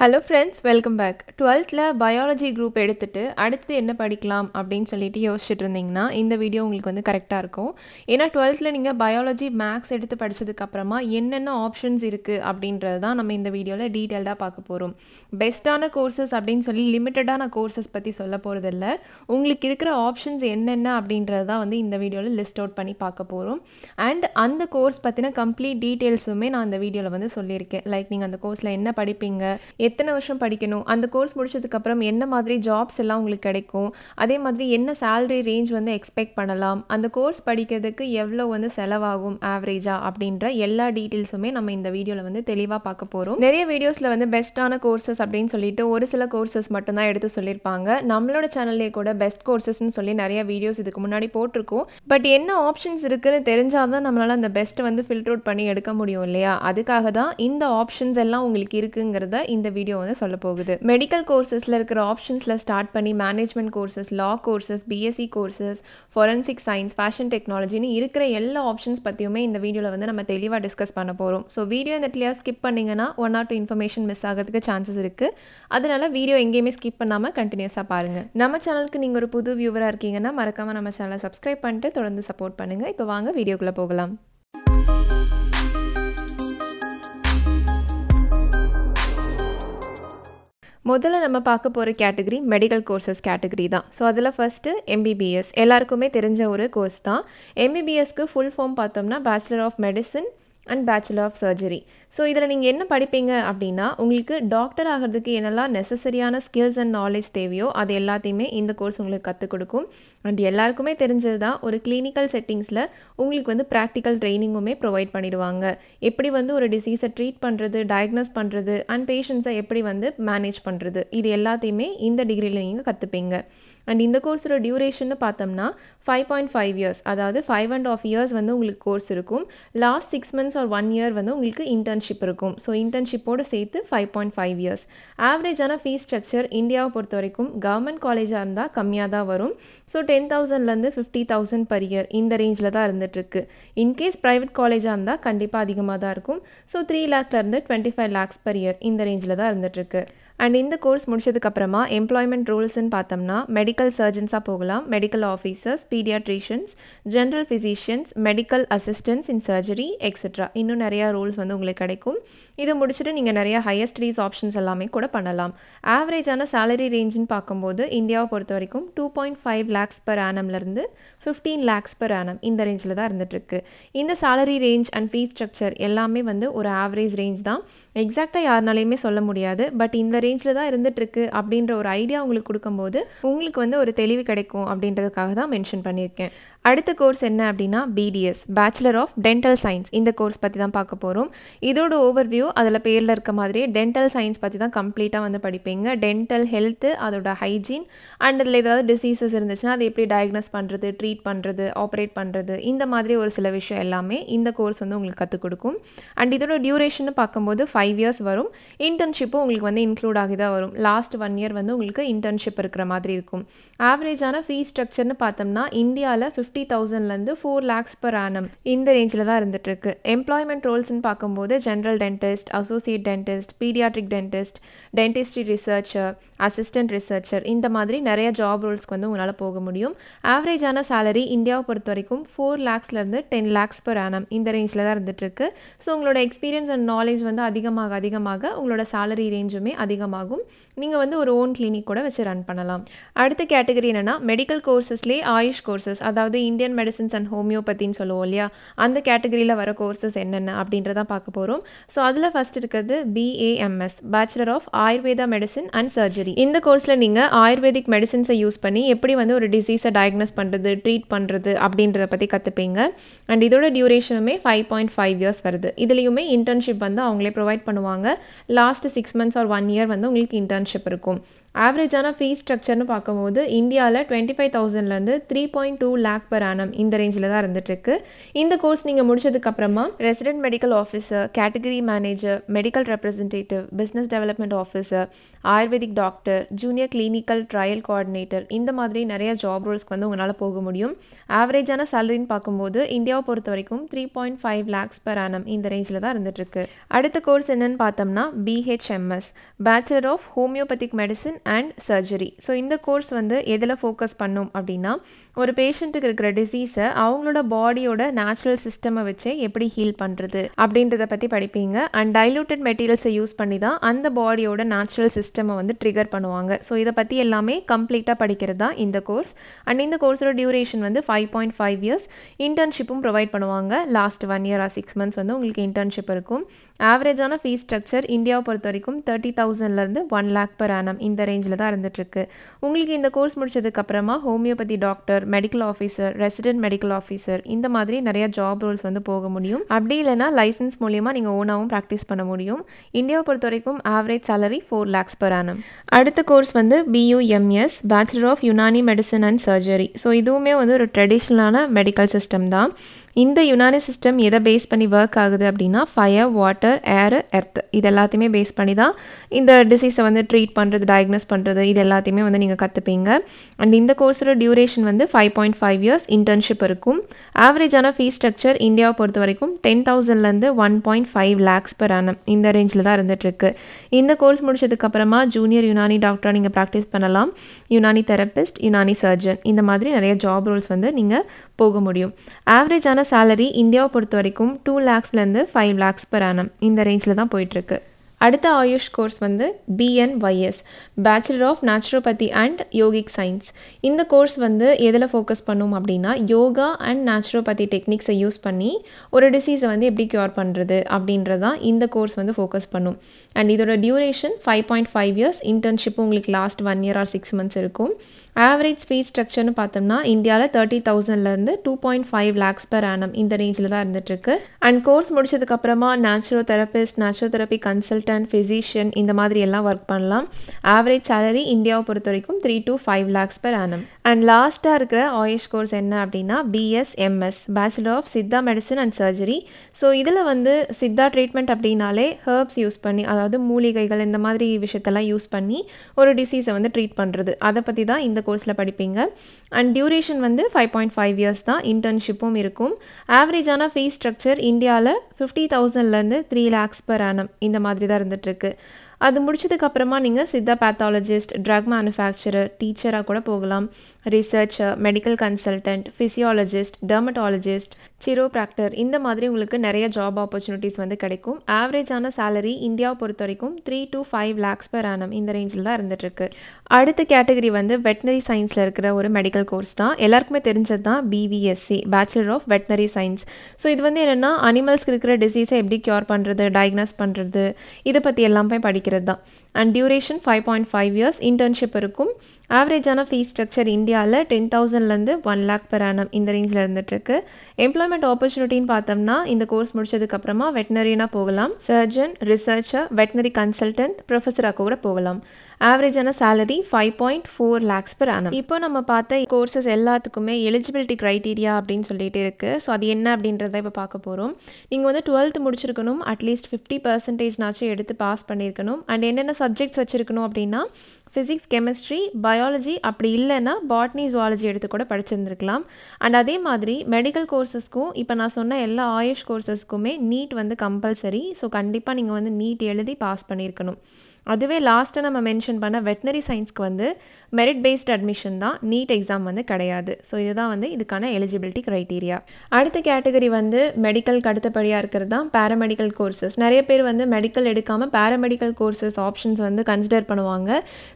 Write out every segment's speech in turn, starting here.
hello friends welcome back டுவெல்த்தில் biology group எடுத்துகிட்டு அடுத்து என்ன படிக்கலாம் அப்படின்னு சொல்லிட்டு யோசிச்சுட்டு இருந்தீங்கன்னா இந்த வீடியோ உங்களுக்கு வந்து கரெக்டாக இருக்கும் ஏன்னா டுவெல்த்தில் நீங்கள் பயாலஜி மேக்ஸ் எடுத்து படித்ததுக்கப்புறமா என்னென்ன ஆப்ஷன்ஸ் இருக்குது அப்படின்றது தான் நம்ம இந்த வீடியோவில் டீட்டெயில்டாக பார்க்க போகிறோம் பெஸ்ட்டான கோர்சஸ் அப்படின்னு சொல்லி லிமிட்டடான கோர்சஸ் பற்றி சொல்ல போகிறதில்ல உங்களுக்கு இருக்கிற ஆப்ஷன்ஸ் என்னென்ன அப்படின்றது தான் வந்து இந்த வீடியோவில் லிஸ்ட் அவுட் பண்ணி பார்க்க போகிறோம் அண்ட் அந்த கோர்ஸ் பற்றின கம்ப்ளீட் டீட்டெயில்ஸுமே நான் இந்த வீடியோவில் வந்து சொல்லியிருக்கேன் லைக் நீங்கள் அந்த கோர்ஸில் என்ன படிப்பீங்க எத்தனை வருஷம் படிக்கணும் அந்த கோர்ஸ் முடிச்சதுக்கப்புறம் என்ன மாதிரி ஜாப்ஸ் எல்லாம் உங்களுக்கு கிடைக்கும் அதே மாதிரி என்ன சேல்ரி ரேஞ்ச் வந்து எக்ஸ்பெக்ட் பண்ணலாம் அந்த கோர்ஸ் படிக்கிறதுக்கு எவ்வளோ வந்து செலவாகும் ஆவரேஜாக அப்படின்ற எல்லா டீட்டெயில்ஸுமே நம்ம இந்த வீடியோவில் வந்து தெளிவாக பார்க்க போகிறோம் நிறைய வீடியோஸில் வந்து பெஸ்ட்டான கோர்சஸ் அப்படின்னு சொல்லிட்டு ஒரு சில கோர்சஸ் மட்டும்தான் எடுத்து சொல்லியிருப்பாங்க நம்மளோட சேனல்லே கூட பெஸ்ட் கோர்சஸ்ன்னு சொல்லி நிறைய வீடியோஸ் இதுக்கு முன்னாடி போட்டிருக்கோம் பட் என்ன ஆப்ஷன்ஸ் இருக்குன்னு தெரிஞ்சால் தான் நம்மளால் அந்த பெஸ்ட்டை வந்து ஃபில்டர் அவுட் பண்ணி எடுக்க முடியும் இல்லையா அதுக்காக தான் இந்த ஆப்ஷன்ஸ் எல்லாம் உங்களுக்கு இருக்குங்கிறத இந்த வீடியோ வந்து சொல்ல போகுது மெடிக்கல் கோர்சஸில் இருக்கிற ஆப்ஷன்ஸில் ஸ்டார்ட் பண்ணி management courses law courses BSc courses forensic science fashion டெக்னாலஜின்னு இருக்கிற எல்லா ஆப்ஷன்ஸ் பற்றியுமே இந்த வீடியோவில் வந்து நம்ம தெளிவாக டிஸ்கஸ் பண்ண போகிறோம் ஸோ வீடியோ இந்த கிளியாக ஸ்கிப் பண்ணிங்கன்னா one or two information miss ஆகிறதுக்கு சான்சஸ் இருக்குது அதனால் வீடியோ எங்கேயுமே ஸ்கிப் பண்ணாமல் கண்டினியூஸாக பாருங்கள் நம்ம சேனலுக்கு நீங்கள் ஒரு புது வியூவராக இருக்கீங்கன்னா மறக்காமல் நம்ம சேனலை சப்ஸ்கிரைப் பண்ணிட்டு தொடர்ந்து சப்போர்ட் பண்ணுங்கள் இப்போ வாங்க வீடியோக்குள்ளே போகலாம் முதல்ல நம்ம பார்க்க போகிற கேட்டகரி மெடிக்கல் கோர்சஸ் கேட்டகரி தான் ஸோ அதில் ஃபஸ்ட்டு எம்பிபிஎஸ் எல்லாருக்குமே தெரிஞ்ச ஒரு கோர்ஸ் தான் எம்பிபிஎஸ்க்கு ஃபுல் ஃபார்ம் பார்த்தோம்னா bachelor of medicine and bachelor of surgery so இதில் நீங்கள் என்ன படிப்பீங்க அப்படின்னா உங்களுக்கு டாக்டர் ஆகிறதுக்கு என்னெல்லாம் நெசசரியான ஸ்கில்ஸ் அண்ட் நாலேஜ் தேவையோ அது எல்லாத்தையுமே இந்த கோர்ஸ் உங்களுக்கு கற்றுக் கொடுக்கும் அண்ட் எல்லாருக்குமே தெரிஞ்சது தான் ஒரு கிளினிக்கல் செட்டிங்ஸில் உங்களுக்கு வந்து ப்ராக்டிக்கல் ட்ரைனிங்குமே ப்ரொவைட் பண்ணிடுவாங்க எப்படி வந்து ஒரு டிசீஸை ட்ரீட் பண்ணுறது டயக்னோஸ் பண்ணுறது அண்ட் பேஷண்ட்ஸை எப்படி வந்து மேனேஜ் பண்ணுறது இது எல்லாத்தையுமே இந்த டிகிரியில் நீங்கள் கற்றுப்பீங்க அண்ட் இந்த கோர்ஸோட டியூரேஷன்னு பார்த்தோம்னா ஃபைவ் பாயிண்ட் ஃபைவ் இயர்ஸ் அதாவது ஃபைவ் அண்ட் ஆஃப் இயர்ஸ் வந்து உங்களுக்கு கோர்ஸ் இருக்கும் last six months or one year வந்து உங்களுக்கு இன்டர்ன்ஷிப் இன்டர்ன்ஷிப் இருக்கும் ஸோ இன்டர்ன்ஷிப்போடு சேர்த்து ஃபைவ் பாயிண்ட் ஃபைவ் இயர்ஸ் ஆவரேஜான ஃபீஸ் ஸ்ட்ரக்சர் இந்தியாவை பொறுத்த வரைக்கும் கவர்மெண்ட் காலேஜாக இருந்தால் கம்மியாக தான் வரும் ஸோ டென் தௌசண்ட்லேருந்து ஃபிஃப்டி தௌசண்ட் பர் இயர் இந்த ரேஞ்சில் தான் இருந்துகிட்ருக்கு இன்கேஸ் ப்ரைவேட் காலேஜாக இருந்தால் கண்டிப்பாக அதிகமாக தான் இருக்கும் ஸோ த்ரீ லேக்லேருந்து twenty five lakhs per year இந்த ரேஞ்சில் தான் இருந்துகிட்ருக்கு அண்ட் இந்த கோர்ஸ் முடிச்சதுக்கப்புறமா எம்ப்ளாய்மெண்ட் ரூல்ஸ்ன்னு பார்த்தோம்னா மெடிக்கல் சர்ஜன்ஸாக போகலாம் medical officers paediatricians general physicians medical assistants in surgery extra இன்னும் நிறையா ரூல்ஸ் வந்து உங்களுக்கு கிடைக்கும் இது முடிச்சுட்டு நீங்கள் நிறையா ஹையர் ஸ்டடீஸ் ஆப்ஷன்ஸ் எல்லாமே கூட பண்ணலாம் ஆவரேஜான சேலரி ரேஞ்சுன்னு பார்க்கும்போது இந்தியாவை பொறுத்த வரைக்கும் two point five lakhs per ஆனம்லேருந்து ஃபிஃப்டீன் லேக்ஸ் பர் ஆனம் இந்த ரேஞ்சில் தான் இருந்துகிட்ருக்கு இந்த salary range and fee structure எல்லாமே வந்து ஒரு ஆவரேஜ் ரேஞ்ச் தான் எக்ஸாக்டாக யாருனாலையுமே சொல்ல முடியாது பட் இந்த ரேஞ்சில் தான் இருந்துகிட்ருக்கு அப்படின்ற ஒரு ஐடியா உங்களுக்கு கொடுக்கும்போது உங்களுக்கு வந்து ஒரு தெளிவு கிடைக்கும் அப்படின்றதுக்காக தான் மென்ஷன் பண்ணியிருக்கேன் அடுத்த கோர்ஸ் என்ன அப்படின்னா BDS bachelor of dental science இந்த கோர்ஸ் பற்றி தான் பார்க்க போகிறோம் இதோட ஓவர் வியூ அதில் பேரில் இருக்க மாதிரியே டென்டல் சயின்ஸ் பற்றி தான் கம்ப்ளீட்டாக வந்து படிப்பீங்க டென்டல் ஹெல்த்து அதோட ஹைஜீன் அண்ட் அதில் ஏதாவது டிசீசஸ் இருந்துச்சுன்னா அதை எப்படி டயக்னோஸ் பண்ணுறது ட்ரீட் ட்ரீட் பண்ணுறது ஆப்ரேட் பண்ணுறது இந்த மாதிரி ஒரு சில விஷயம் எல்லாமே இந்த கோர்ஸ் வந்து உங்களுக்கு கற்றுக் கொடுக்கும் அண்ட் இதோட டியூரேஷன் பார்க்கும்போது ஃபைவ் இயர்ஸ் வரும் இன்டர்ன்ஷிப்பும் உங்களுக்கு வந்து இன்க்ளூட் ஆகி தான் வரும் லாஸ்ட் ஒன் இயர் வந்து உங்களுக்கு இன்டர்ன்ஷிப் இருக்கிற மாதிரி இருக்கும் ஆவரேஜான ஃபீஸ் ஸ்ட்ரக்சர்னு பார்த்தோம்னா இந்தியாவில் ஃபிஃப்டி தௌசண்ட்லேருந்து ஃபோர் லேக்ஸ் பர் ஆனம் இந்த ரேஞ்சில் தான் இருந்துகிட்ருக்கு எம்ப்ளாய்மெண்ட் ரோல்ஸ்னு பார்க்கும்போது general dentist associate dentist paediatric dentist dentistry researcher assistant researcher இந்த மாதிரி நிறைய ஜாப் ரோல்ஸ்க்கு வந்து உங்களால் போக முடியும் ஆவரேஜான சேலரி சேலரி இந்தியாவை பொறுத்த வரைக்கும் ஃபோர் லேக்ஸ்லேருந்து டென் லேக்ஸ் பர் ஆனம் இந்த ரேஞ்சில் தான் இருந்துகிட்ருக்கு ஸோ உங்களோட எக்ஸ்பீரியன்ஸ் அண்ட் நாலேஜ் வந்து அதிகமாக அதிகமாக உங்களோட சேலரி ரேஞ்சுமே அதிகமாகும் நீங்கள் வந்து ஒரு ஓன் கிளினிக் கூட வச்சு ரன் பண்ணலாம் அடுத்த கேட்டகரி என்னென்னா மெடிக்கல் கோர்சஸ்லேயே ஆயுஷ் கோர்சஸ் அதாவது இந்தியன் மெடிசின்ஸ் அண்ட் ஹோமியோபதின்னு சொல்லுவோம் இல்லையா அந்த கேட்டகரியில் வர கோர்சஸ் என்னென்ன அப்படின்றதான் பார்க்க போகிறோம் ஸோ அதில் ஃபஸ்ட் இருக்கிறது BAMS bachelor of Ayurveda medicine and surgery இந்த கோர்ஸில் நீங்கள் ஆயுர்வேதிக் மெடிசின்ஸை யூஸ் பண்ணி எப்படி வந்து ஒரு டிசீஸை டயக்னோஸ் பண்ணுறது ட்ரீட் பண்ணுறது அப்படின்றத பற்றி கற்றுப்பீங்க அண்ட் இதோட டியூரேஷனுமே ஃபைவ் பாயிண்ட் ஃபைவ் இயர்ஸ் வருது இதுலேயுமே இன்டர்ன்ஷிப் வந்து அவங்களே ப்ரொவைட் பண்ணுவாங்க last six months or one year வந்து உங்களுக்கு இன்டர்ன்ஷிப் இருக்கும் ஆவரேஜான ஃபீஸ் ஸ்ட்ரக்சர்னு பார்க்கும்போது இந்தியாவில் டுவெண்ட்டி ஃபைவ் தௌசண்ட்லேருந்து three point two lakh per annum இந்த ரேஞ்சில் தான் இருந்துகிட்ருக்கு இந்த கோர்ஸ் நீங்கள் முடிச்சதுக்கப்புறமா resident medical officer category manager medical representative business development officer Ayurvedic doctor junior clinical trial coordinator இந்த மாதிரி நிறைய ஜாப் ரோல்ஸ்க்கு வந்து உங்களால் போக முடியும் ஆவரேஜான சேலரின்னு பார்க்கும்போது இந்தியாவை பொறுத்த வரைக்கும் three point five lakhs per annum இந்த ரேஞ்சில் தான் இருந்துகிட்ருக்கு அடுத்த கோர்ஸ் என்னென்னு பார்த்தோம்னா BHMS bachelor of homoeopathic medicine and surgery so இந்த கோர்ஸ் வந்து எதில் ஃபோக்கஸ் பண்ணும் அப்படின்னா ஒரு பேஷண்ட்டுக்கு இருக்கிற டிசீஸை அவங்களோட பாடியோட நேச்சுரல் சிஸ்டமை வச்சு எப்படி ஹீல் பண்ணுறது அப்படின்றத பற்றி படிப்பீங்க அண்ட் டைலூட்டட் மெட்டீரியல்ஸை யூஸ் பண்ணி தான் அந்த பாடியோட நேச்சுரல் சிஸ்டமை வந்து ட்ரிகர் பண்ணுவாங்க ஸோ இதை பற்றி எல்லாமே கம்ப்ளீட்டாக படிக்கிறது தான் இந்த கோர்ஸ் அண்ட் இந்த கோர்ஸோட டியூரேஷன் வந்து ஃபைவ் பாயிண்ட் ஃபைவ் இயர்ஸ் இன்டர்ன்ஷிப்பும் ப்ரொவைட் பண்ணுவாங்க last one year or six months வந்து உங்களுக்கு இன்டர்ன்ஷிப் இருக்கும் ஆவரேஜான ஃபீஸ் ஸ்ட்ரக்சர் இந்தியாவை பொறுத்த வரைக்கும் தேர்ட்டி தௌசண்ட்லேருந்து ஒன் லேக் பர் ஆனம் இந்த ரேஞ்சில் தான் இருந்துகிட்ருக்கு உங்களுக்கு இந்த கோர்ஸ் முடிச்சதுக்கப்புறமா homoeopathy doctor medical officer resident medical officer இந்த மாதிரி நிறையா ஜாப் ரோல்ஸ் வந்து போக முடியும் அப்படி இல்லைனா லைசன்ஸ் மூலியமாக நீங்கள் ஓனாகவும் ப்ராக்டிஸ் பண்ண முடியும் இந்தியாவை பொறுத்த வரைக்கும் average salary four lakhs per annum அடுத்த கோர்ஸ் வந்து BUMS bachelor of Unani medicine and surgery so இதுவுமே வந்து ஒரு ட்ரெடிஷ்னலான மெடிக்கல் சிஸ்டம் தான் இந்த யுனானி சிஸ்டம் எதை பேஸ் பண்ணி ஒர்க் ஆகுது அப்படின்னா ஃபயர் வாட்டர் ஏர் எர்த் இது எல்லாத்தையுமே பேஸ் பண்ணி தான் இந்த டிசீஸை வந்து ட்ரீட் பண்ணுறது டயக்னோஸ் பண்ணுறது இது எல்லாத்தையுமே வந்து நீங்கள் கற்றுப்பீங்க அண்ட் இந்த கோர்ஸோட டியூரேஷன் வந்து five point five years internship இருக்கும் ஆவரேஜான ஃபீஸ் ஸ்ட்ரக்சர் இந்தியாவை பொறுத்த வரைக்கும் டென் தௌசண்ட்லேருந்து one point five lakhs per annum இந்த ரேஞ்சில் தான் இருந்துகிட்ருக்கு இந்த கோர்ஸ் முடிச்சதுக்கப்புறமா ஜூனியர் யுனானி டாக்டராக நீங்கள் ப்ராக்டிஸ் பண்ணலாம் யுனானி தெரப்பிஸ்ட் யுனானி சர்ஜன் இந்த மாதிரி நிறைய ஜாப் ரோல்ஸ் வந்து நீங்கள் போக முடியும் ஆவரேஜான சேலரி இந்தியாவை பொறுத்த வரைக்கும் டூ லேக்ஸ்லேருந்து ஃபைவ் லேக்ஸ் பெர் ஆனம் இந்த ரேஞ்சில் தான் போயிட்டுருக்கு அடுத்த ஆயுஷ் கோர்ஸ் வந்து BNYS bachelor of naturopathy and yogic science இந்த கோர்ஸ் வந்து எதில் ஃபோக்கஸ் பண்ணும் அப்படின்னா யோகா அண்ட் நேச்சுரோபதி டெக்னிக்ஸை யூஸ் பண்ணி ஒரு டிசீஸை வந்து எப்படி க்யூர் பண்ணுறது அப்படின்றதான் இந்த கோர்ஸ் வந்து ஃபோக்கஸ் பண்ணும் அண்ட் இதோட duration five point five years இன்டர்ன்ஷிப்பும் உங்களுக்கு last one year or six months இருக்கும் ஆவரேஜ் ஃபீஸ் ஸ்ட்ரக்சர்னு பார்த்தோம்னா இந்தியாவில் தேர்ட்டி தௌசண்ட்லேருந்து two point five lakhs per annum இந்த ரேஞ்சில் தான் இருந்துகிட்ருக்கு அண்ட் கோர்ஸ் முடிச்சதுக்கப்புறமா naturo therapist naturo therapy consultant physician இந்த மாதிரி எல்லாம் ஒர்க் பண்ணலாம் ஆவரேஜ் சேலரி இந்தியாவை பொறுத்த வரைக்கும் three to five lakhs per annum and லாஸ்ட்டாக இருக்கிற ஆயுஷ் கோர்ஸ் என்ன அப்படின்னா BSMS bachelor of Siddha medicine and surgery so இதில் வந்து சித்தா ட்ரீட்மெண்ட் அப்படின்னாலே ஹர்ப்ஸ் யூஸ் பண்ணி அதாவது மூலிகைகள் இந்த மாதிரி விஷயத்தெல்லாம் யூஸ் பண்ணி ஒரு டிசீஸை வந்து ட்ரீட் பண்ணுறது அதை பற்றி தான் இந்த கோர்ஸில் படிப்பீங்க அண்ட் டியூரேஷன் வந்து ஃபைவ் பாயிண்ட் ஃபைவ் இயர்ஸ் தான் இன்டர்ன்ஷிப்பும் இருக்கும் ஆவரேஜான ஃபீஸ் ஸ்ட்ரக்சர் இந்தியாவில் ஃபிஃப்டி தௌசண்ட்லேருந்து த்ரீ லேக்ஸ் பர் ஆனம் இந்த மாதிரி தான் இருந்துகிட்ருக்கு அது முடிச்சதுக்கப்புறமா நீங்கள் சித்தா பேத்தாலஜிஸ்ட் ட்ரக் மேனுஃபேக்சரர் டீச்சராக கூட போகலாம் researcher medical consultant physiologist dermatologist chiropractor இந்த மாதிரி உங்களுக்கு நிறைய ஜாப் ஆப்பர்ச்சுனிட்டிஸ் வந்து கிடைக்கும் ஆவரேஜான சேலரி இந்தியாவை பொறுத்த வரைக்கும் three to five lakhs per annum இந்த ரேஞ்சில் தான் இருந்துகிட்ருக்கு அடுத்த கேட்டகரி வந்து வெட்டினரி சயின்ஸில் இருக்கிற ஒரு மெடிக்கல் கோர்ஸ் தான் எல்லாருக்குமே தெரிஞ்சது தான் BVSc bachelor of veterinary science so இது வந்து என்னென்னா அனிமல்ஸ்க்கு இருக்கிற டிசீஸை எப்படி க்யூர் பண்ணுறது டயக்னாஸ் பண்ணுறது இதை பற்றி எல்லாமே படிக்கிறது தான் and duration five point five years internship இருக்கும் ஆவரேஜான ஃபீஸ் ஸ்ட்ரக்சர் இந்தியாவில் டென் தௌசண்ட்லேருந்து ஒன் லேக் பெர் ஆனம் இந்த ரேஞ்சில் இருந்துகிட்ருக்கு எம்ப்ளாய்மெண்ட் ஆப்பர்ச்சுனிட்டின்னு பார்த்தோம்னா இந்த கோர்ஸ் முடிச்சதுக்கப்புறமா வெட்டினரினா போகலாம் சர்ஜன் ரிசர்ச்சர் வெட்டினரி கன்சல்டன்ட் ப்ரொஃபஸராக கூட போகலாம் ஆவரேஜான salary five point four lakhs per annum இப்போ நம்ம பார்த்த கோர்சஸ் எல்லாத்துக்குமே எலிஜிபிலிட்டி க்ரைட்டீரியா அப்படின்னு சொல்லிட்டு இருக்குது ஸோ அது என்ன அப்படின்றத இப்போ பார்க்க போகிறோம் நீங்கள் வந்து டுவெல்த் முடிச்சிருக்கணும் அட்லீஸ்ட் ஃபிஃப்டி பர்சன்டேஜ்னாச்சும் எடுத்து பாஸ் பண்ணியிருக்கணும் அண்ட் என்னென்ன சப்ஜெக்ட்ஸ் வச்சிருக்கணும் அப்படின்னா ஃபிசிக்ஸ் கெமிஸ்ட்ரி பயாலஜி அப்படி இல்லைன்னா பாட்னி ஜுவாலஜி எடுத்து கூட படிச்சிருந்துருக்கலாம் அண்ட் அதே மாதிரி மெடிக்கல் கோர்சஸ்க்கும் இப்போ நான் சொன்ன எல்லா ஆயுஷ் கோர்சஸ்க்குமே நீட் வந்து கம்பல்சரி ஸோ கண்டிப்பாக நீங்கள் வந்து நீட் எழுதி பாஸ் பண்ணியிருக்கணும் அதுவே லாஸ்ட்டாக நம்ம மென்ஷன் பண்ண வெட்னரி சயின்ஸ்க்கு வந்து மெரிட் பேஸ்ட் அட்மிஷன் தான் நீட் எக்ஸாம் வந்து கிடையாது ஸோ இதுதான் வந்து இதுக்கான எலிஜிபிலிட்டி க்ரைட்டீரியா அடுத்த கேட்டகரி வந்து மெடிக்கலுக்கு அடுத்தபடியாக இருக்கிறது தான் பேரமெடிக்கல் கோர்சஸ் நிறைய பேர் வந்து மெடிக்கல் எடுக்காமல் பேரமெடிக்கல் கோர்சஸ் ஆப்ஷன்ஸ் வந்து கன்சிடர் பண்ணுவாங்க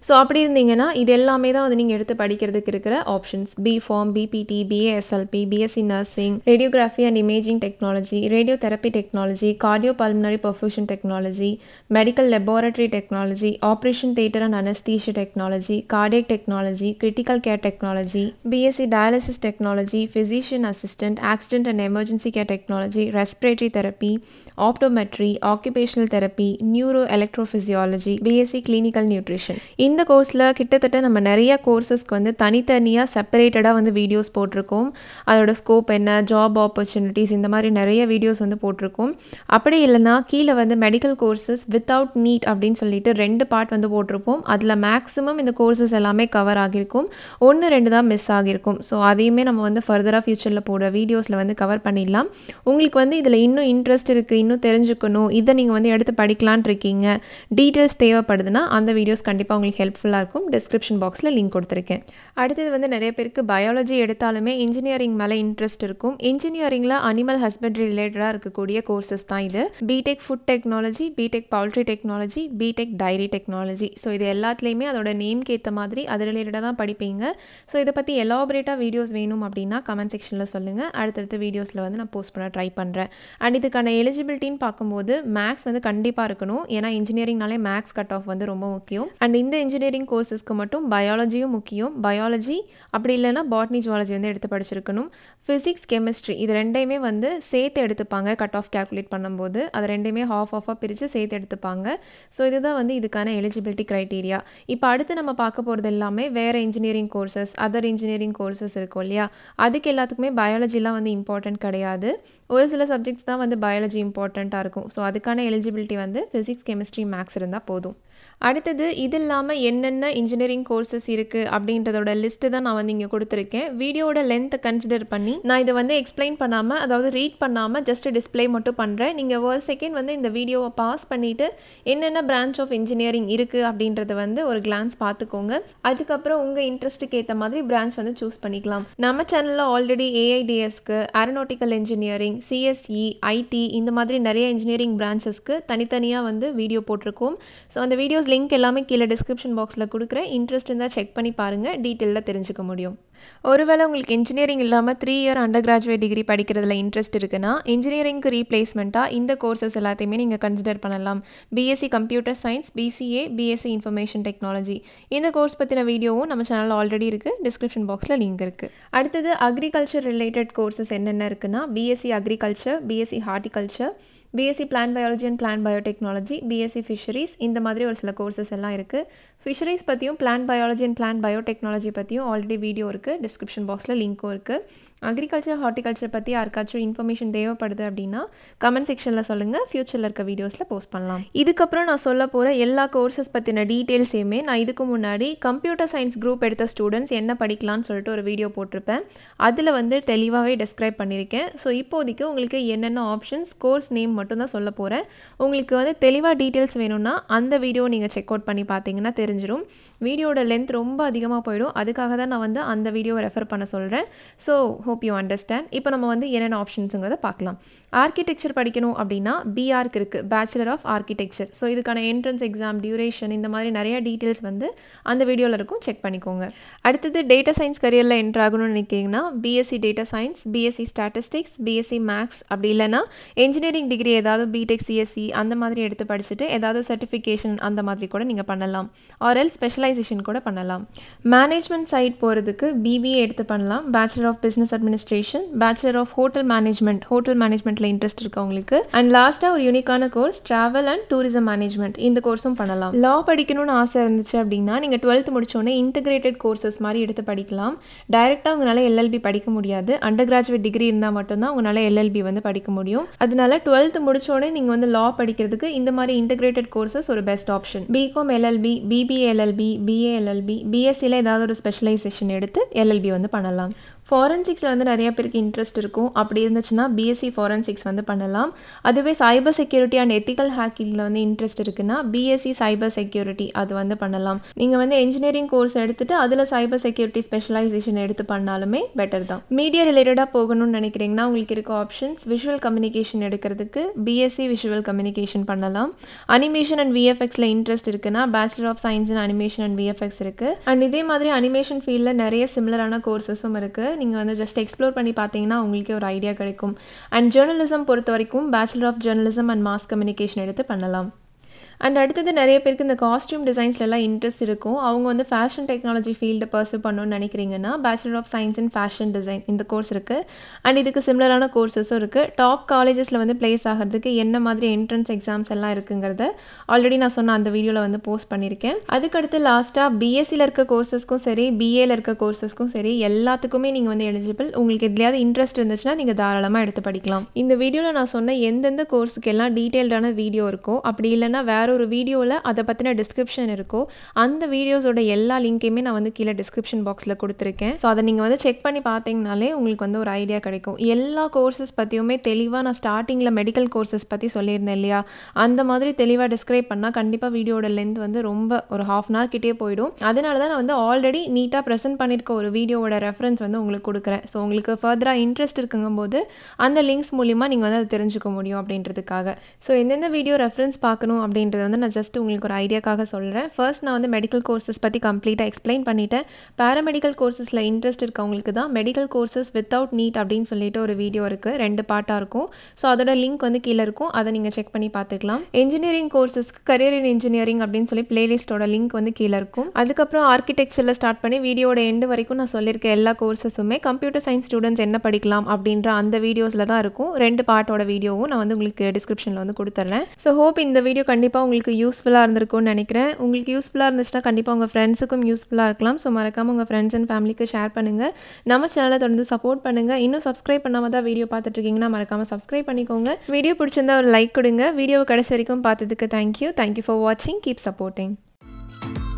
ஸோ அப்படி இருந்தீங்கன்னா இது எல்லாமே தான் வந்து நீங்கள் எடுத்து படிக்கிறதுக்கு இருக்கிற options B pharm BPT BASLP BSc nursing radiography and imaging technology radio therapy technology cardio pulmonary perfusion technology medical laboratory technology operation theatre and anaesthesia technology cardio technology, critical care technology, BSc dialysis technology, physician assistant, accident and emergency care technology, respiratory therapy, optometry occupational therapy neuro electrophysiology BSc clinical nutrition இந்த கோர்ஸில் கிட்டத்தட்ட நம்ம நிறைய கோர்சஸ்க்கு வந்து தனித்தனியாக செப்பரேட்டடாக வந்து videos போட்டிருக்கோம் அதோட ஸ்கோப் என்ன ஜாப் ஆப்பர்ச்சுனிட்டிஸ் இந்த மாதிரி நிறைய வீடியோஸ் வந்து போட்டிருக்கோம் அப்படி இல்லைன்னா கீழே வந்து மெடிக்கல் கோர்சஸ் வித்தவுட் நீட் அப்படின்னு சொல்லிட்டு ரெண்டு பார்ட் வந்து போட்டிருப்போம் அதில் மேக்ஸிமம் இந்த கோர்சஸ் எல்லாமே கவர் ஆகியிருக்கும் ஒன்று ரெண்டு தான் மிஸ் ஆகியிருக்கும் ஸோ அதையுமே நம்ம வந்து ஃபர்தராக ஃபியூச்சரில் போடுற வீடியோஸில் வந்து கவர் பண்ணிடலாம் உங்களுக்கு வந்து இதில் இன்னும் இன்ட்ரெஸ்ட் இருக்குது இன்னும் தெரிஞ்சுக்கணும் இதை நீங்கள் வந்து எடுத்து படிக்கலான் இருக்கீங்க டீட்டெயில்ஸ் தேவைப்படுதுன்னா அந்த வீடியோஸ் கண்டிப்பாக உங்களுக்கு ஹெல்ப்ஃபுல்லாக இருக்கும் டிஸ்கிரிப்ஷன் பாக்ஸில் லிங்க் கொடுத்துருக்கேன் அடுத்தது வந்து நிறைய பேருக்கு பயாலஜி எடுத்தாலுமே இன்ஜினியரிங் மேலே இன்ட்ரெஸ்ட் இருக்கும் இன்ஜினியரிங்கில் அனிமல் ஹஸ்பண்ட்ரி ரிலேட்டடாக இருக்கக்கூடிய கோர்சஸ் தான் இது BTech food technology BTech poultry technology BTech dairy technology so இது எல்லாத்துலேயுமே அதோட நேம்க்கு ஏற்ற மாதிரி அது ரிலேட்டடாக தான் படிப்பீங்க ஸோ இதை பற்றி எலாபரேட்டாக வீடியோஸ் வேணும் அப்படின்னா கமெண்ட் செக்ஷனில் சொல்லுங்கள் அடுத்தடுத்த வீடியோஸில் வந்து நான் போஸ்ட் பண்ண ட்ரை பண்ணுறேன் அண்ட் இதுக்கான எலிஜிபிலிட்டி எலிஜிபிலிட்டின்னு பார்க்கும்போது மேக்ஸ் வந்து கண்டிப்பாக இருக்கணும் ஏன்னா இன்ஜினியரிங்னாலே மேக்ஸ் கட் ஆஃப் வந்து ரொம்ப முக்கியம் அண்ட் இந்த இன்ஜினியரிங் கோர்ஸஸ்க்கு மட்டும் பயாலஜியும் முக்கியம் பயாலஜி அப்படி இல்லைனா பாட்னி ஜுவாலஜி வந்து எடுத்து படிச்சிருக்கணும் ஃபிசிக்ஸ் கெமிஸ்ட்ரி இது ரெண்டையுமே வந்து சேர்த்து எடுத்துப்பாங்க கட் ஆஃப் கேல்குலேட் பண்ணும்போது அது ரெண்டையுமே ஹாஃப் ஆஃபாக பிரித்து சேர்த்து எடுத்துப்பாங்க ஸோ இதுதான் வந்து இதுக்கான எலிஜிபிலிட்டி க்ரைட்டீரியா இப்போ அடுத்து நம்ம பார்க்க போகிறது எல்லாமே வேறு engineering courses other engineering courses இருக்கும் இல்லையா அதுக்கு எல்லாத்துக்குமே பயாலஜிலாம் வந்து இம்பார்ட்டன்ட் கிடையாது ஒரு சில சப்ஜெக்ட்ஸ் தான் வந்து பயாலஜி இம்பார்ட்டண்ட்டாக இருக்கும் ஸோ அதுக்கான எலிஜிபிலிட்டி வந்து ஃபிசிக்ஸ் கெமிஸ்ட்ரி மேக்ஸ் இருந்தால் போதும் அடுத்தது இது இல்லாமல் என்னென்ன இன்ஜினியரிங் கோர்சஸ் இருக்குது அப்படின்றதோட லிஸ்ட்டு தான் நான் வந்து இங்கே கொடுத்துருக்கேன் வீடியோட லென்த்தை கன்சிடர் பண்ணி நான் இதை வந்து எக்ஸ்பிளைன் பண்ணாமல் அதாவது ரீட் பண்ணாமல் ஜஸ்ட் டிஸ்பிளே மட்டும் பண்ணுறேன் நீங்கள் ஒரு செகண்ட் வந்து இந்த வீடியோவை பாஸ் பண்ணிவிட்டு என்னென்ன பிரான்ச் ஆஃப் இன்ஜினியரிங் இருக்குது அப்படின்றத வந்து ஒரு கிளான்ஸ் பார்த்துக்கோங்க அதுக்கப்புறம் உங்கள் இன்ட்ரெஸ்ட்டுக்கு ஏற்ற மாதிரி பிரான்ச் வந்து சூஸ் பண்ணிக்கலாம் நம்ம சேனலில் ஆல்ரெடி ஏஐடிஎஸ்க்கு ஏரோனாட்டிக்கல் இன்ஜினியரிங் சிஎஸ்இ ஐடி இந்த மாதிரி நிறைய இன்ஜினியரிங் பிரான்ச்சஸ்க்கு தனித்தனியாக வந்து வீடியோ போட்டிருக்கோம் ஸோ அந்த வீடியோஸ் லிங்க் எல்லாமே கீழே டிஸ்கிரிப்ஷன் பாக்ஸில் கொடுக்குறேன் இன்ட்ரெஸ்ட் இருந்தால் செக் பண்ணி பாருங்கள் டீட்டெயிலாக தெரிஞ்சுக்க முடியும் ஒருவேளை உங்களுக்கு இன்ஜினியரிங் இல்லாமல் three year undergraduate degree படிக்கிறதுல இன்ட்ரெஸ்ட் இருக்குன்னா இன்ஜினியரிங்க்கு ரீப்ளேஸ்மெண்ட்டாக இந்த கோர்சஸ் எல்லாத்தையுமே நீங்கள் கன்சிடர் பண்ணலாம் BSc computer science BCA BSc information technology இந்த கோர்ஸ் பற்றின வீடியோவும் நம்ம சேனலில் ஆல்ரெடி இருக்குது டிஸ்கிரிப்ஷன் பாக்ஸில் லிங்க் இருக்குது அடுத்தது அக்ரிகல்ச்சர் ரிலேட்டட் கோர்சஸ் என்னென்ன இருக்குன்னா BSc agriculture BSc horticulture BSc plant biology and plant biotechnology BSc fisheries இந்த மாதிரி ஒரு சில கோர்சஸ் எல்லாம் இருக்குது ஃபிஷரிஸ் பற்றியும் plant biology and plant biotechnology பற்றியும் ஆல்ரெடி வீடியோ இருக்குது டிஸ்கிரிப்ஷன் பாக்ஸில் லிங்க்கும் இருக்குது அக்ரிகல்ச்சர் ஹார்டிகல்ச்சர் பற்றி யாருக்காச்சும் இன்ஃபர்மேஷன் தேவைப்படுது அப்படின்னா கமெண்ட் செக்ஷனில் சொல்லுங்கள் ஃப்யூச்சரில் இருக்க வீடியோஸில் போஸ்ட் பண்ணலாம் இதுக்கப்புறம் நான் சொல்ல போகிற எல்லா கோர்சஸ் பற்றின டீட்டெயில்ஸையுமே நான் இதுக்கு முன்னாடி கம்ப்யூட்டர் சயின்ஸ் குரூப் எடுத்த ஸ்டூடெண்ட்ஸ் என்ன படிக்கலான்னு சொல்லிட்டு ஒரு வீடியோ போட்டிருப்பேன் அதில் வந்து தெளிவாகவே டிஸ்கிரைப் பண்ணியிருக்கேன் ஸோ இப்போதைக்கு உங்களுக்கு என்னென்ன ஆப்ஷன்ஸ் கோர்ஸ் நேம் மட்டும் தான் சொல்ல போகிறேன் உங்களுக்கு வந்து தெளிவாக டீட்டெயில்ஸ் வேணும்னா அந்த வீடியோ நீங்கள் செக் அவுட் பண்ணி பார்த்தீங்கன்னா தெரியும் தெரிஞ்சிடும் வீடியோட லென்த் ரொம்ப அதிகமாக போயிடும் அதுக்காக தான் நான் வந்து அந்த வீடியோவை ரெஃபர் பண்ண சொல்கிறேன் ஸோ ஹோப் யூ அண்டர்ஸ்டாண்ட் இப்போ நம்ம வந்து என்னென்ன ஆப்ஷன்ஸுங்கிறத பார்க்கலாம் ஆர்கிடெக்சர் படிக்கணும் அப்படின்னா பிஆர்க் இருக்குது பேச்சுலர் ஆஃப் ஆர்கிடெக்சர் ஸோ இதுக்கான என்ட்ரன்ஸ் எக்ஸாம் டியூரேஷன் இந்த மாதிரி நிறைய டீட்டெயில்ஸ் வந்து அந்த வீடியோவில் இருக்கும் செக் பண்ணிக்கோங்க அடுத்தது டேட்டா சயின்ஸ் கரியரில் என்ட்ரு ஆகணும்னு நினைக்கிறீங்கன்னா BSc data science BSc statistics BSc maths அப்படி இல்லைனா இன்ஜினியரிங் டிகிரி ஏதாவது பிடெக் சிஎஸ்சி e அந்த மாதிரி எடுத்து படிச்சுட்டு ஏதாவது சர்டிஃபிகேஷன் அந்த மாதிரி கூட நீங்கள் பண்ணலாம் ஆர் எல் ஸ்பெஷலை ஸ்பெஷலைசேஷன் கூட பண்ணலாம் மேனேஜ்மெண்ட் சைட் போகிறதுக்கு பிபிஏ எடுத்து பண்ணலாம் bachelor of business administration bachelor of hotel management hotel மேனேஜ்மெண்ட்டில் இன்ட்ரெஸ்ட் இருக்கவங்களுக்கு அண்ட் லாஸ்ட்டாக ஒரு யூனிக்கான course travel and tourism management இந்த கோர்ஸும் பண்ணலாம் லா படிக்கணும்னு ஆசை இருந்துச்சு அப்படின்னா நீங்கள் டுவெல்த் முடிச்சோடனே இன்டிகிரேட்டட் கோர்சஸ் மாதிரி எடுத்து படிக்கலாம் டைரெக்டாக உங்களால் எல்எல்பி படிக்க முடியாது அண்டர் கிராஜுவேட் டிகிரி இருந்தால் மட்டும்தான் உங்களால் எல்எல்பி வந்து படிக்க முடியும் அதனால டுவெல்த் முடிச்சோடனே நீங்கள் வந்து லா படிக்கிறதுக்கு இந்த மாதிரி இன்டகிரேட்டட் கோர்சஸ் ஒரு best option BCom LLB BBLLB BA LLB பிஎஸ்சியில் ஏதாவது ஒரு ஸ்பெஷலைசேஷன் எடுத்து எல்எல்பி வந்து பண்ணலாம் ஃபாரன்சிக்ஸில் வந்து நிறைய பேருக்கு இன்ட்ரெஸ்ட் இருக்கும் அப்படி இருந்துச்சுன்னா பிஎஸ்சி ஃபாரன்சிக்ஸ் வந்து பண்ணலாம் அதுவே சைபர் செக்யூரிட்டி அண்ட் எத்திக்கல் ஹேக்கிங்கில் வந்து இன்ட்ரெஸ்ட் இருக்குன்னா பிஎஸ்சி சைபர் செக்யூரிட்டி அது வந்து பண்ணலாம் நீங்கள் வந்து இன்ஜினியரிங் கோர்ஸ் எடுத்துகிட்டு அதில் சைபர் செக்யூரிட்டி ஸ்பெஷலைசேஷன் எடுத்து பண்ணாலுமே பெட்டர் தான் மீடியா ரிலேட்டடாக போகணும்னு நினைக்கிறீங்கன்னா உங்களுக்கு இருக்க ஆப்ஷன்ஸ் விஷுவல் கம்யூனிகேஷன் எடுக்கிறதுக்கு பிஎஸ்சி விஷுவல் கம்யூனிகேஷன் பண்ணலாம் அனிமேஷன் அண்ட் விஎஃப்எக்ஸில் இன்ட்ரெஸ்ட் இருக்குன்னா bachelor of science and animation and VFX இருக்குது அண்ட் இதே மாதிரி அனிமேஷன் ஃபீல்டில் நிறைய சிமிலரான கோர்சஸும் இருக்குது நீங்கள் வந்து ஜஸ்ட் எக்ஸ்ப்ளோர் பண்ணி பார்த்தீங்கன்னா உங்களுக்கே ஒரு ஐடியா கிடைக்கும் அண்ட் ஜேர்னலிசம் பொறுத்த வரைக்கும் bachelor of journalism and mass communication எடுத்து பண்ணலாம் அண்ட் அடுத்தது நிறைய பேருக்கு இந்த காஸ்டியூம் டிசைன்ஸ்லலாம் இன்ட்ரெஸ்ட் இருக்கும் அவங்க வந்து ஃபேஷன் டெக்னாலஜி ஃபீல்டு பர்சூ பண்ணணும்னு நினைக்கிறீங்கன்னா bachelor of science and fashion design இந்த கோர்ஸ் இருக்குது அண்ட் இதுக்கு சிமிலரான கோர்சஸும் இருக்குது டாப் காலேஜஸில் வந்து பிளேஸ் ஆகிறதுக்கு என்ன மாதிரி என்ட்ரன்ஸ் எக்ஸாம்ஸ் எல்லாம் இருக்குங்கிறத ஆல்ரெடி நான் சொன்ன அந்த வீடியோவில் வந்து போஸ்ட் பண்ணியிருக்கேன் அதுக்கடுத்து லாஸ்ட்டாக பிஎஸ்சியில் இருக்க கோர்சஸ்க்கும் சரி பிஏல இருக்க கோர்சஸ்க்கும் சரி எல்லாத்துக்குமே நீங்கள் வந்து எலிஜிபிள் உங்களுக்கு எதுலையாவது இன்ட்ரெஸ்ட் இருந்துச்சுன்னா நீங்கள் தாராளமாக எடுத்து படிக்கலாம் இந்த வீடியோவில் நான் சொன்ன எந்தெந்த கோர்ஸுக்கு எல்லாம் டீட்டெயில்டான வீடியோ இருக்கோ அப்படி இல்லைன்னா வேறு வேறு ஒரு வீடியோவில் அதை பற்றின டிஸ்கிரிப்ஷன் இருக்கோ அந்த வீடியோஸோட எல்லா லிங்க்கையுமே நான் வந்து கீழே டிஸ்கிரிப்ஷன் பாக்ஸில் கொடுத்துருக்கேன் ஸோ அதை நீங்கள் வந்து செக் பண்ணி பார்த்தீங்கனாலே உங்களுக்கு வந்து ஒரு ஐடியா கிடைக்கும் எல்லா கோர்சஸ் பற்றியுமே தெளிவாக நான் ஸ்டார்டிங்கில் மெடிக்கல் கோர்சஸ் பற்றி சொல்லியிருந்தேன் இல்லையா அந்த மாதிரி தெளிவாக டிஸ்கிரைப் பண்ணால் கண்டிப்பாக வீடியோட லென்த் வந்து ரொம்ப ஒரு ஹாஃப் அன் ஹவர் கிட்டே போயிடும் அதனால தான் நான் வந்து ஆல்ரெடி நீட்டாக ப்ரெசென்ட் பண்ணியிருக்க ஒரு வீடியோவோட ரெஃபரன்ஸ் வந்து உங்களுக்கு கொடுக்குறேன் ஸோ உங்களுக்கு ஃபர்தராக இன்ட்ரெஸ்ட் இருக்குங்கும்போது போது அந்த லிங்க்ஸ் மூலிமா நீங்கள் வந்து அதை தெரிஞ்சுக்க முடியும் அப்படின்றதுக்காக ஸோ எந்தெந்த வீடியோ ரெஃபரன்ஸ் பார்க்கணும் அப்படின்றது அப்படிங்கிறது வந்து நான் ஜஸ்ட் உங்களுக்கு ஒரு ஐடியாக்காக சொல்கிறேன் ஃபர்ஸ்ட் நான் வந்து மெடிக்கல் கோர்சஸ் பற்றி கம்ப்ளீட்டாக எக்ஸ்பிளைன் பண்ணிட்டேன் பேராமெடிக்கல் கோர்சஸில் இன்ட்ரெஸ்ட் இருக்கவங்களுக்கு தான் மெடிக்கல் கோர்சஸ் வித்தவுட் நீட் அப்படின்னு சொல்லிட்டு ஒரு வீடியோ இருக்குது ரெண்டு பார்ட்டாக இருக்கும் ஸோ அதோட லிங்க் வந்து கீழே இருக்கும் அதை நீங்கள் செக் பண்ணி பார்த்துக்கலாம் இன்ஜினியரிங் கோர்சஸ்க்கு கரியர் இன் இன்ஜினியரிங் அப்படின்னு சொல்லி பிளேலிஸ்ட்டோட லிங்க் வந்து கீழே இருக்கும் அதுக்கப்புறம் ஆர்கிடெக்சரில் ஸ்டார்ட் பண்ணி வீடியோட எண்டு வரைக்கும் நான் சொல்லியிருக்க எல்லா கோர்சஸுமே கம்ப்யூட்டர் சயின்ஸ் ஸ்டூடெண்ட்ஸ் என்ன படிக்கலாம் அப்படின்ற அந்த வீடியோஸில் தான் இருக்கும் ரெண்டு பார்ட்டோட வீடியோவும் நான் வந்து உங்களுக்கு டிஸ்கிரிப்ஷனில் வந்து கொடுத்துட்றேன் ஸோ ஹோப் இந்த வீடியோ கண்டிப்பாக உங்களுக்கு யூஸ்ஃபுல்லாக இருந்திருக்கும்னு நினைக்கிறேன் உங்களுக்கு யூஸ்ஃபுல்லாக இருந்துச்சுன்னா கண்டிப்பாக உங்கள் ஃப்ரெண்ட்ஸுக்கும் யூஸ்ஃபுல்லாக இருக்கலாம் ஸோ மறக்காமல் உங்கள் ஃப்ரெண்ட்ஸ் அண்ட் ஃபேமிலிக்கு ஷேர் பண்ணுங்கள் நம்ம சேனலை தொடர்ந்து சப்போர்ட் பண்ணுங்கள் இன்னும் சப்ஸ்கிரைப் பண்ணாமல் தான் வீடியோ பார்த்துட்ருக்கீங்கன்னா மறக்காமல் சப்ஸ்கிரைப் பண்ணிக்கோங்க வீடியோ பிடிச்சிருந்தா ஒரு லைக் கொடுங்க வீடியோ கடைசி வரைக்கும் பார்த்ததுக்கு தேங்க்யூ தேங்க்யூ ஃபார் வாட்சிங் கீப் சப்போர்ட்டிங்